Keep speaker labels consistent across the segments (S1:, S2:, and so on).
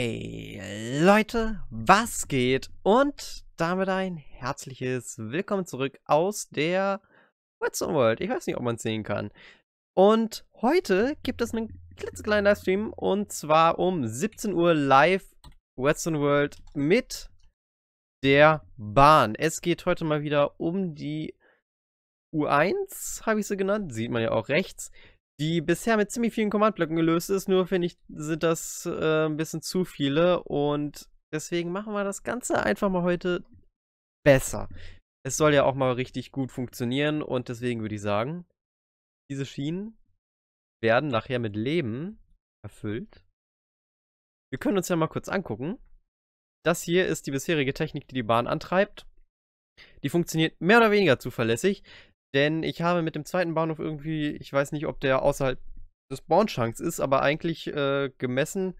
S1: Hey Leute, was geht? Und damit ein herzliches Willkommen zurück aus der Wetstone World. Ich weiß nicht, ob man es sehen kann. Und heute gibt es einen klitzekleinen Livestream und zwar um 17 Uhr live Wetstone World mit der Bahn. Es geht heute mal wieder um die U1, habe ich sie genannt. Sieht man ja auch rechts die bisher mit ziemlich vielen Command-Blöcken gelöst ist. Nur finde ich, sind das äh, ein bisschen zu viele. Und deswegen machen wir das Ganze einfach mal heute besser. Es soll ja auch mal richtig gut funktionieren. Und deswegen würde ich sagen, diese Schienen werden nachher mit Leben erfüllt. Wir können uns ja mal kurz angucken. Das hier ist die bisherige Technik, die die Bahn antreibt. Die funktioniert mehr oder weniger zuverlässig. Denn ich habe mit dem zweiten Bahnhof irgendwie, ich weiß nicht, ob der außerhalb des Spawnchunks ist, aber eigentlich äh, gemessen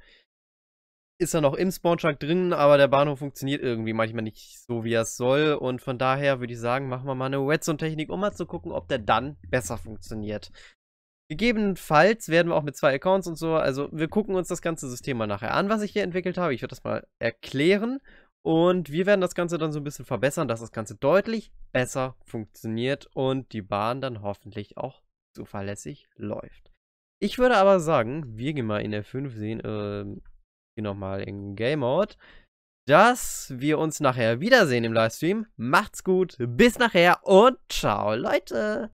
S1: ist er noch im Spawnchunk drin, aber der Bahnhof funktioniert irgendwie manchmal nicht so, wie er es soll. Und von daher würde ich sagen, machen wir mal eine Wetson-Technik, um mal zu gucken, ob der dann besser funktioniert. Gegebenenfalls werden wir auch mit zwei Accounts und so, also wir gucken uns das ganze System mal nachher an, was ich hier entwickelt habe. Ich werde das mal erklären und wir werden das Ganze dann so ein bisschen verbessern, dass das Ganze deutlich besser funktioniert und die Bahn dann hoffentlich auch zuverlässig läuft. Ich würde aber sagen, wir gehen mal in der 5 sehen, äh, gehen nochmal in Game Mode, dass wir uns nachher wiedersehen im Livestream. Macht's gut, bis nachher und ciao, Leute!